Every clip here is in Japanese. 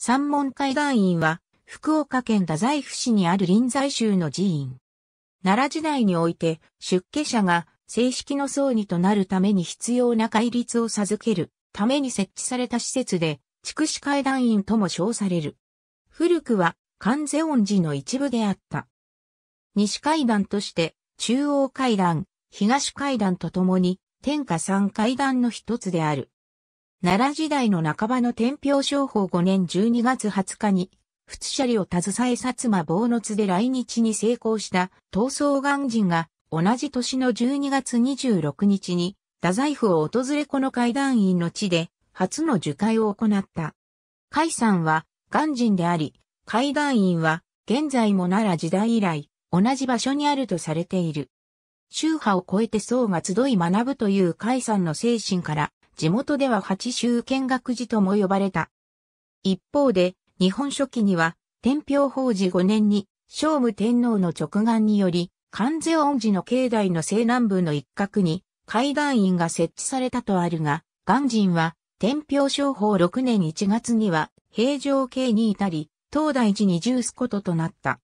三門会団院は、福岡県太宰府市にある臨済宗の寺院。奈良時代において、出家者が正式の葬儀となるために必要な戒律を授けるために設置された施設で、筑紫会団院とも称される。古くは、関世音寺の一部であった。西階段として、中央階段、東階段とともに、天下三階段の一つである。奈良時代の半ばの天平商法5年12月20日に、仏舎利を携え薩摩坊の津で来日に成功した闘争岩人が同じ年の12月26日に太宰府を訪れこの会談院の地で初の受会を行った。海さんは岩人であり、会談院は現在も奈良時代以来同じ場所にあるとされている。宗派を超えて僧が集い学ぶという海さんの精神から地元では八州見学寺とも呼ばれた。一方で、日本書紀には、天平法寺5年に、聖武天皇の直眼により、関税恩寺の境内の西南部の一角に、階段院が設置されたとあるが、鑑人は、天平商法6年1月には、平城系に至り、東大寺に住すこととなった。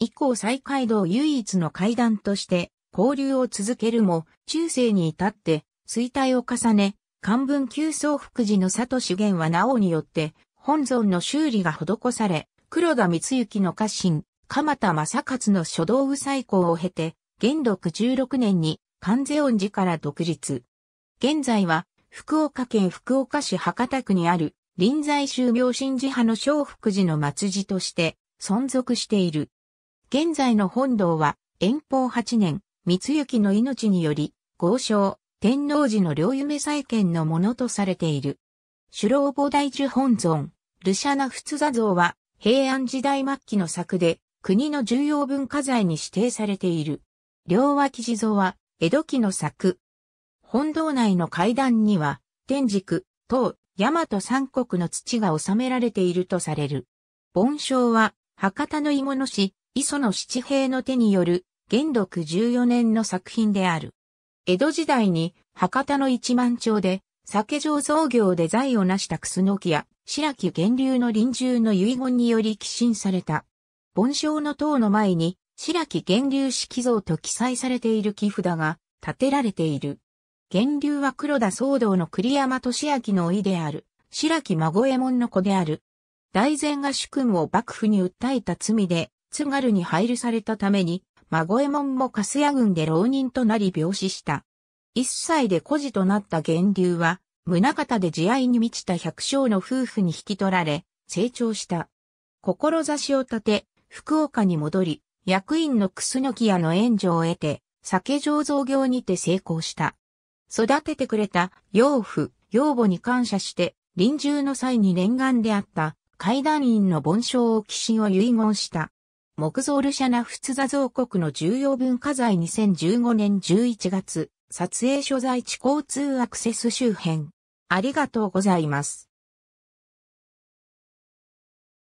以降再街道唯一の階段として、交流を続けるも、中世に至って、衰退を重ね、漢文旧宗福寺の佐藤源はなおによって、本尊の修理が施され、黒田光行の家臣、鎌田正勝の書道右再興を経て、元禄16年に関世恩寺から独立。現在は、福岡県福岡市博多区にある、臨済宗明神寺派の小福寺の末寺として存続している。現在の本堂は、延宝8年、光行の命により、豪商、天王寺の両夢再建のものとされている。首老菩提樹本尊、ルシャナ仏座像は、平安時代末期の作で、国の重要文化財に指定されている。両脇地蔵は、江戸期の作。本堂内の階段には、天竺、唐、大和三国の土が収められているとされる。盆章は、博多の鋳物師、磯の七平の手による、元禄14年の作品である。江戸時代に博多の一万町で酒醸造業で財を成した楠木や白木源流の臨終の遺言により寄進された。盆章の塔の前に白木源流式像と記載されている木札が建てられている。源流は黒田騒動の栗山俊明のいである、白木孫右衛門の子である。大前が主君を幕府に訴えた罪で、津軽に配慮されたために、孫右衛門も粕屋軍で浪人となり病死した。一歳で孤児となった源流は、宗方で慈愛に満ちた百姓の夫婦に引き取られ、成長した。志を立て、福岡に戻り、役員の楠木屋の援助を得て、酒醸造業にて成功した。育ててくれた養父、養母に感謝して、臨終の際に念願であった、階段院の盆章を寄進を遺言した。木造ルシャナ仏座像国の重要文化財2015年11月、撮影所在地交通アクセス周辺。ありがとうございます。